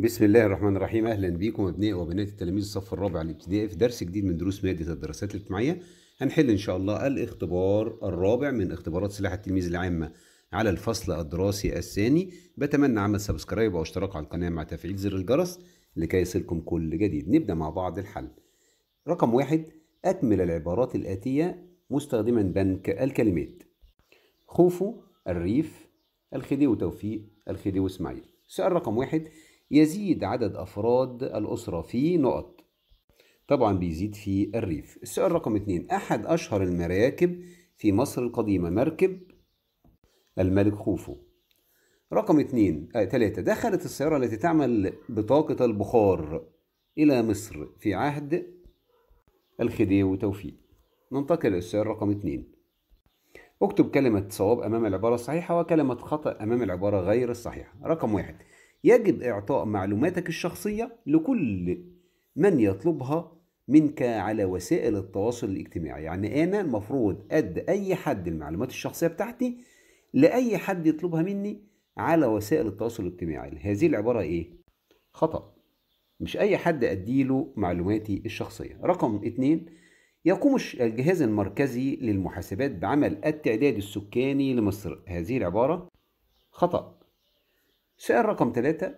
بسم الله الرحمن الرحيم اهلا بيكم ابنائي وبنات التلاميذ الصف الرابع الابتدائي في درس جديد من دروس ماده الدراسات الاجتماعيه هنحل ان شاء الله الاختبار الرابع من اختبارات سلاح التلميذ العامه على الفصل الدراسي الثاني بتمنى عمل سبسكرايب او اشتراك على القناه مع تفعيل زر الجرس لكي يصلكم كل جديد نبدا مع بعض الحل رقم واحد اكمل العبارات الاتيه مستخدما بنك الكلمات خوفو الريف الخديوي توفيق الخديوي اسماعيل سؤال رقم واحد يزيد عدد أفراد الأسرة في نقط طبعا بيزيد في الريف السؤال رقم اتنين أحد أشهر المراكب في مصر القديمة مركب الملك خوفو رقم اتنين آه دخلت السيارة التي تعمل بطاقة البخار إلى مصر في عهد الخديوي وتوفيق ننتقل للسؤال رقم اتنين اكتب كلمة صواب أمام العبارة الصحيحة وكلمة خطأ أمام العبارة غير الصحيحة رقم واحد يجب إعطاء معلوماتك الشخصية لكل من يطلبها منك على وسائل التواصل الاجتماعي يعني أنا المفروض أد أي حد المعلومات الشخصية بتاعتي لأي حد يطلبها مني على وسائل التواصل الاجتماعي هذه العبارة إيه؟ خطأ مش أي حد أديله معلوماتي الشخصية رقم اتنين يقوم الجهاز المركزي للمحاسبات بعمل التعداد السكاني لمصر هذه العبارة خطأ سؤال رقم ثلاثة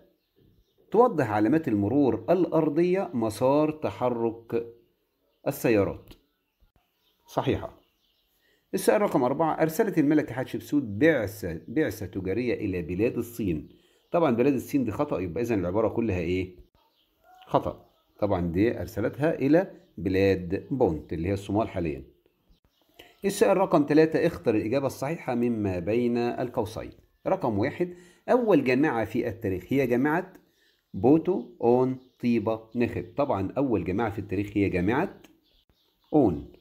توضح علامات المرور الأرضية مسار تحرك السيارات صحيحة السؤال رقم أربعة أرسلت الملكة حتشبسوت بعثة بعثة تجارية إلى بلاد الصين طبعا بلاد الصين دي خطأ يبقى إذا العبارة كلها إيه؟ خطأ طبعا دي أرسلتها إلى بلاد بونت اللي هي الصومال حاليا السؤال رقم ثلاثة اختر الإجابة الصحيحة مما بين القوسين رقم واحد أول جامعة في التاريخ هي جامعة بوتو أون طيبة نخب طبعا أول جامعة في التاريخ هي جامعة أون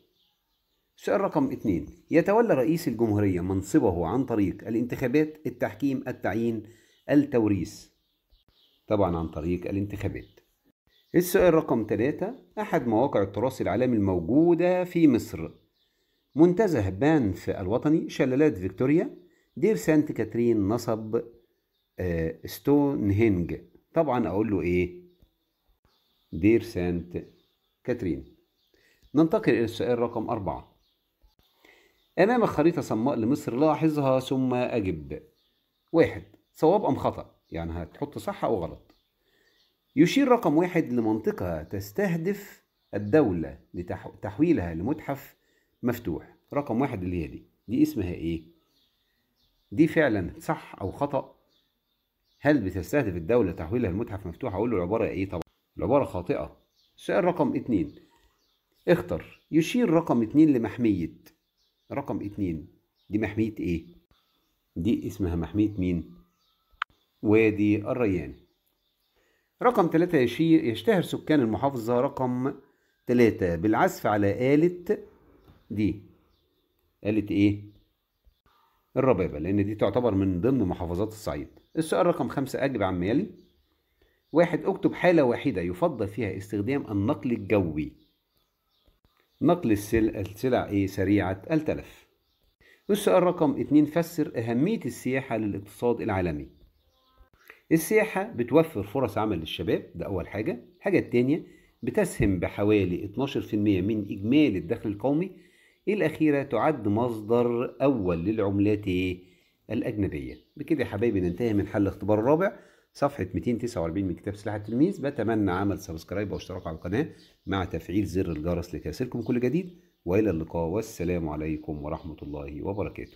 سؤال رقم اثنين يتولى رئيس الجمهورية منصبه عن طريق الانتخابات التحكيم التعيين التوريث طبعا عن طريق الانتخابات السؤال رقم ثلاثة أحد مواقع التراث العالمي الموجودة في مصر منتزه بانف الوطني شلالات فيكتوريا دير سانت كاترين نصب آه، ستون هنج طبعا اقول له ايه دير سانت كاترين ننتقل الى السؤال رقم أربعة أمام خريطة صماء لمصر لاحظها ثم أجب واحد صواب أم خطأ يعني هتحط صح أو غلط يشير رقم واحد لمنطقة تستهدف الدولة لتحويلها لمتحف مفتوح رقم واحد اللي هي دي دي اسمها ايه دي فعلا صح او خطا هل بتستهدف الدوله تحويلها لمتحف مفتوح اقول له العباره ايه طبعا العباره خاطئه سؤال رقم اتنين اختر يشير رقم اتنين لمحميه رقم اتنين دي محميه ايه دي اسمها محميه مين وادي الريان رقم ثلاثة يشير يشتهر سكان المحافظة رقم ثلاثة بالعزف على آلة دي آلة إيه؟ الربابة لأن دي تعتبر من ضمن محافظات الصعيد السؤال رقم خمسة أجب عن يلي. واحد اكتب حالة واحدة يفضل فيها استخدام النقل الجوي نقل السلع إيه سريعة التلف السؤال رقم اتنين فسر أهمية السياحة للاقتصاد العالمي السياحة بتوفر فرص عمل للشباب ده أول حاجة الحاجة التانية بتسهم بحوالي 12% من إجمالي الدخل القومي الأخيرة تعد مصدر أول للعملات الأجنبية بكده يا حبايبي ننتهي من حل الاختبار الرابع صفحة 249 من كتاب سلاح التلميذ بتمنى عمل سبسكرايب واشتراك على القناة مع تفعيل زر الجرس لتصلكم كل جديد وإلى اللقاء والسلام عليكم ورحمة الله وبركاته